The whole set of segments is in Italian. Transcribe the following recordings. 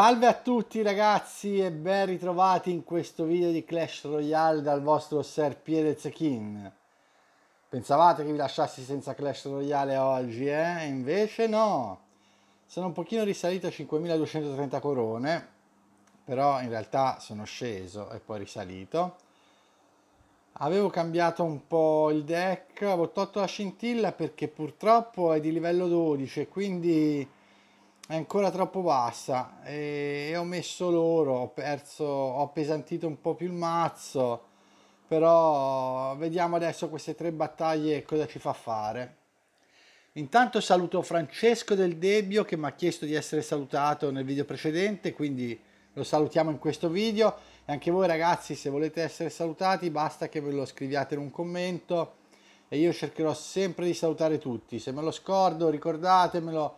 Salve a tutti ragazzi e ben ritrovati in questo video di Clash Royale dal vostro Ser Pierez Kin. Pensavate che vi lasciassi senza Clash Royale oggi, eh? Invece no! Sono un pochino risalito a 5230 corone, però in realtà sono sceso e poi risalito. Avevo cambiato un po' il deck, avevo tolto la scintilla perché purtroppo è di livello 12 quindi è ancora troppo bassa e, ho messo loro, ho perso, ho appesantito un po' più il mazzo, però vediamo adesso queste tre battaglie cosa ci fa fare. Intanto saluto Francesco del Debbio che mi ha chiesto di essere salutato nel video precedente, quindi lo salutiamo in questo video e anche voi ragazzi se volete essere salutati basta che ve lo scriviate in un commento e io cercherò sempre di salutare tutti, se me lo scordo ricordatemelo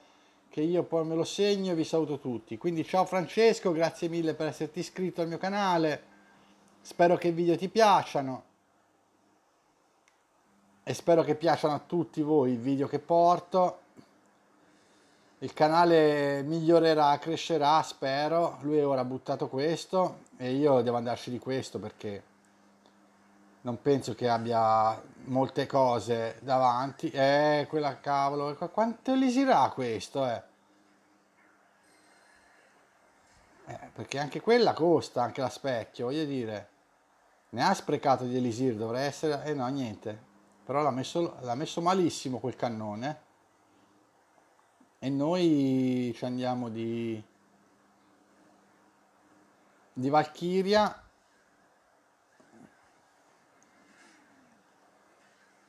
che io poi me lo segno e vi saluto tutti. Quindi ciao Francesco, grazie mille per esserti iscritto al mio canale, spero che i video ti piacciono e spero che piacciono a tutti voi i video che porto. Il canale migliorerà, crescerà, spero. Lui ora ha buttato questo e io devo andarci di questo perché non penso che abbia molte cose davanti. Eh, quella cavolo, quanto lisirà questo, eh? eh? Perché anche quella costa, anche la specchio, voglio dire. Ne ha sprecato di elisir, dovrei essere... Eh no, niente. Però l'ha messo, l'ha messo malissimo quel cannone. E noi ci andiamo di... Di Valchiria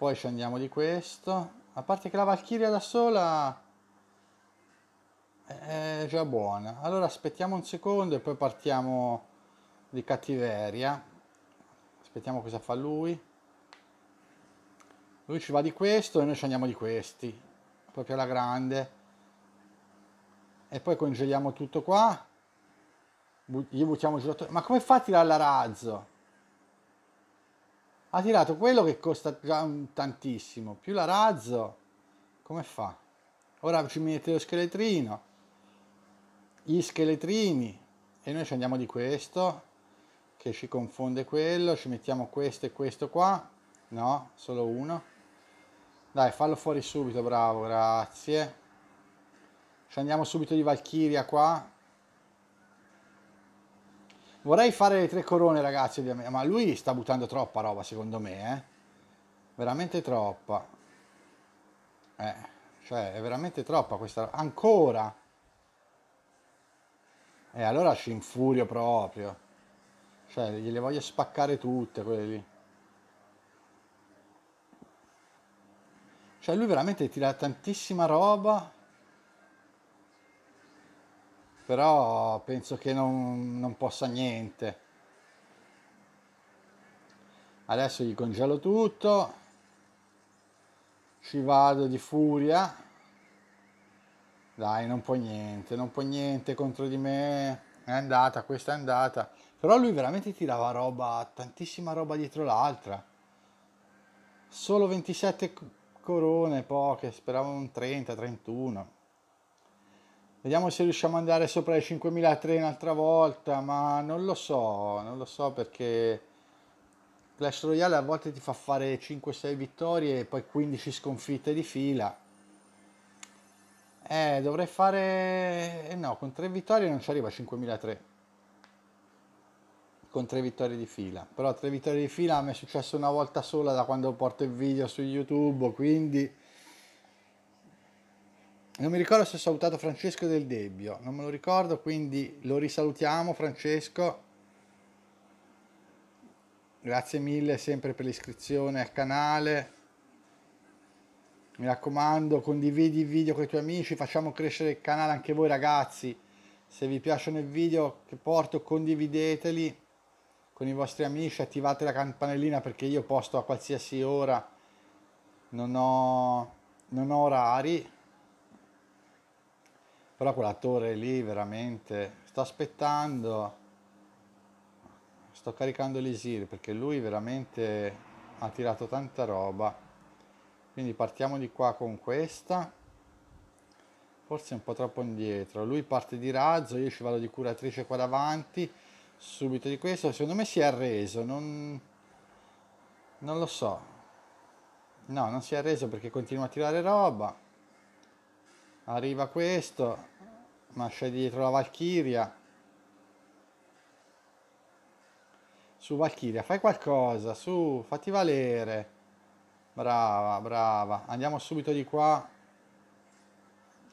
poi scendiamo di questo a parte che la Valchiria da sola è già buona allora aspettiamo un secondo e poi partiamo di cattiveria aspettiamo cosa fa lui lui ci va di questo e noi ci andiamo di questi proprio alla grande e poi congeliamo tutto qua gli buttiamo giù ma come fa a tirare la razzo ha tirato quello che costa già tantissimo, più la razzo, come fa? Ora ci mette lo scheletrino, gli scheletrini, e noi ci andiamo di questo, che ci confonde quello, ci mettiamo questo e questo qua, no, solo uno. Dai, fallo fuori subito, bravo, grazie. Ci andiamo subito di valchiria qua, Vorrei fare le tre corone, ragazzi, ovviamente. ma lui sta buttando troppa roba, secondo me, eh. Veramente troppa. Eh, cioè, è veramente troppa questa roba. Ancora! E eh, allora ci infurio proprio. Cioè, gliele voglio spaccare tutte, quelle lì. Cioè, lui veramente tira tantissima roba però penso che non, non possa niente adesso gli congelo tutto ci vado di furia dai non può niente non può niente contro di me è andata questa è andata però lui veramente tirava roba tantissima roba dietro l'altra solo 27 corone poche speravo un 30 31 Vediamo se riusciamo ad andare sopra le 5003 un'altra volta, ma non lo so, non lo so perché Clash Royale a volte ti fa fare 5-6 vittorie e poi 15 sconfitte di fila. Eh, dovrei fare... Eh, no, con 3 vittorie non ci arriva a 5003 con tre vittorie di fila. Però tre vittorie di fila mi è successo una volta sola da quando porto il video su YouTube, quindi non mi ricordo se ho salutato Francesco del Debbio, non me lo ricordo, quindi lo risalutiamo Francesco. Grazie mille sempre per l'iscrizione al canale. Mi raccomando, condividi il video con i tuoi amici, facciamo crescere il canale anche voi ragazzi. Se vi piacciono i video che porto, condivideteli con i vostri amici, attivate la campanellina perché io posto a qualsiasi ora, non ho, non ho orari però quell'attore lì veramente sto aspettando sto caricando l'isir perché lui veramente ha tirato tanta roba quindi partiamo di qua con questa forse un po' troppo indietro lui parte di razzo io ci vado di curatrice qua davanti subito di questo secondo me si è arreso non, non lo so no non si è arreso perché continua a tirare roba arriva questo ma c'è dietro la Valchiria su Valchiria fai qualcosa su fatti valere brava brava andiamo subito di qua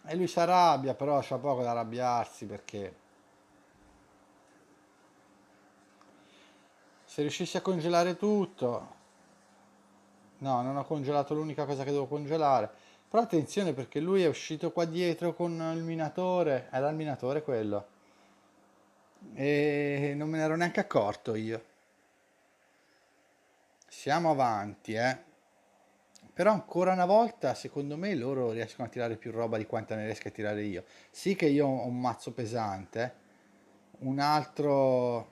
e lui si arrabbia però c'ha poco da arrabbiarsi perché se riuscissi a congelare tutto no non ho congelato l'unica cosa che devo congelare però attenzione perché lui è uscito qua dietro con il minatore, era eh, il minatore quello. E non me ne ero neanche accorto io. Siamo avanti, eh. Però ancora una volta, secondo me, loro riescono a tirare più roba di quanta ne riesco a tirare io. Sì che io ho un mazzo pesante, un altro,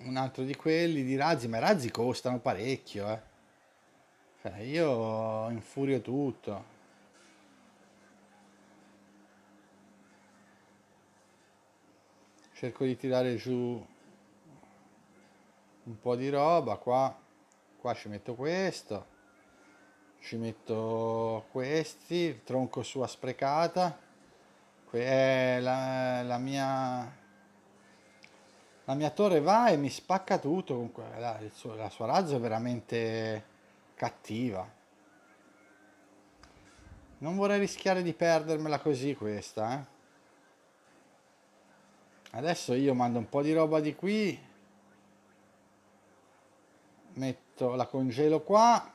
un altro di quelli di razzi, ma i razzi costano parecchio, eh. Eh, io infurio tutto. Cerco di tirare giù un po' di roba qua. Qua ci metto questo. Ci metto questi, il tronco sua sprecata. Que è eh, la, la mia la mia torre va e mi spacca tutto. Comunque, la, la sua razza è veramente cattiva. Non vorrei rischiare di perdermela così questa, eh. Adesso io mando un po' di roba di qui. Metto, la congelo qua.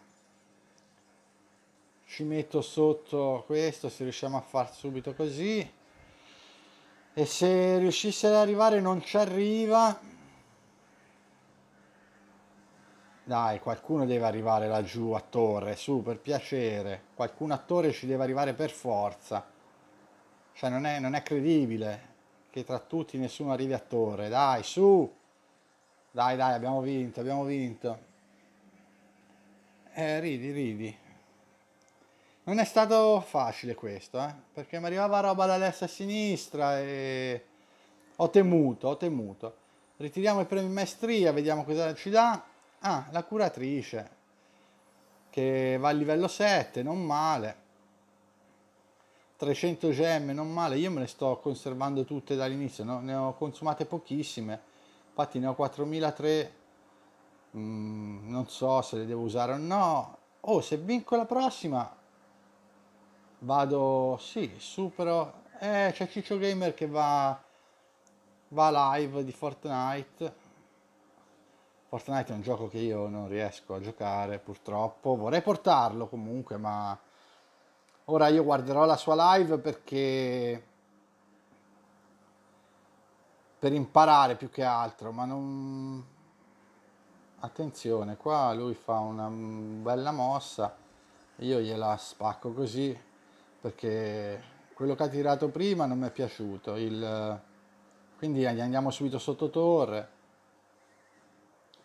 Ci metto sotto questo, se riusciamo a far subito così. E se riuscisse ad arrivare non ci arriva. Dai, qualcuno deve arrivare laggiù a torre, su, per piacere. Qualcun attore ci deve arrivare per forza. Cioè, non è, non è credibile che tra tutti nessuno arrivi a torre. Dai, su! Dai, dai, abbiamo vinto, abbiamo vinto. Eh, ridi, ridi. Non è stato facile questo, eh? perché mi arrivava roba da destra a sinistra e ho temuto, ho temuto. Ritiriamo i premi maestria, vediamo cosa ci dà. Ah, la curatrice, che va a livello 7, non male. 300 gemme, non male. Io me le sto conservando tutte dall'inizio, no? ne ho consumate pochissime. Infatti ne ho 4003, mm, non so se le devo usare o no. Oh, se vinco la prossima, vado, sì, supero. Eh, c'è Ciccio Gamer che va, va live di Fortnite Fortnite è un gioco che io non riesco a giocare purtroppo, vorrei portarlo comunque, ma ora io guarderò la sua live perché per imparare più che altro, ma non attenzione, qua lui fa una bella mossa, io gliela spacco così perché quello che ha tirato prima non mi è piaciuto, il quindi andiamo subito sotto torre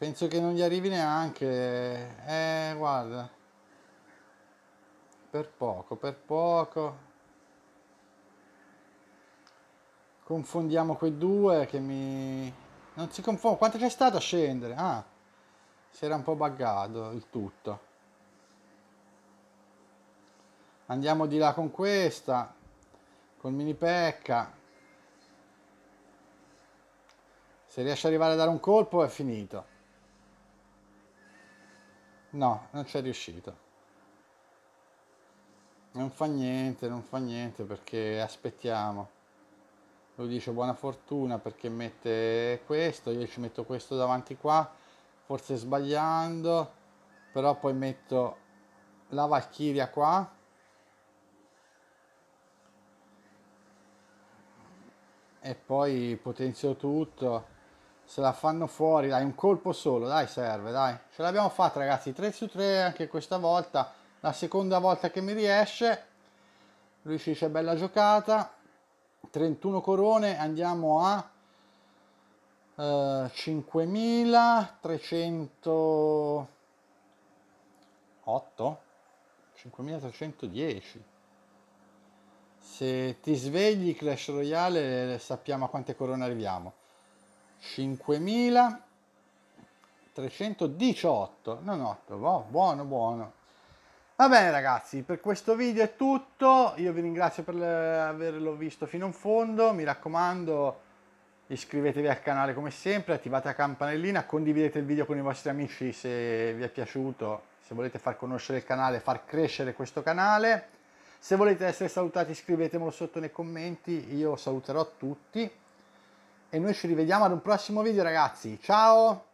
penso che non gli arrivi neanche eh guarda per poco per poco confondiamo quei due che mi non si confonde quanto c'è stato a scendere ah si era un po' buggato il tutto andiamo di là con questa col mini pecca se riesce ad arrivare a dare un colpo è finito No, non c'è riuscito. Non fa niente, non fa niente perché aspettiamo. Lui dice buona fortuna perché mette questo, io ci metto questo davanti qua, forse sbagliando, però poi metto la Valchiria qua. E poi potenzio tutto se la fanno fuori, dai, un colpo solo, dai, serve, dai. Ce l'abbiamo fatta ragazzi, 3 su 3 anche questa volta, la seconda volta che mi riesce, riuscisce bella giocata, 31 corone, andiamo a eh, 5308, 5310. Se ti svegli Clash Royale sappiamo a quante corone arriviamo. 5318 non 8, oh, buono buono va bene ragazzi per questo video è tutto io vi ringrazio per averlo visto fino in fondo mi raccomando iscrivetevi al canale come sempre attivate la campanellina condividete il video con i vostri amici se vi è piaciuto se volete far conoscere il canale far crescere questo canale se volete essere salutati scrivetemelo sotto nei commenti io saluterò tutti e noi ci rivediamo ad un prossimo video ragazzi. Ciao!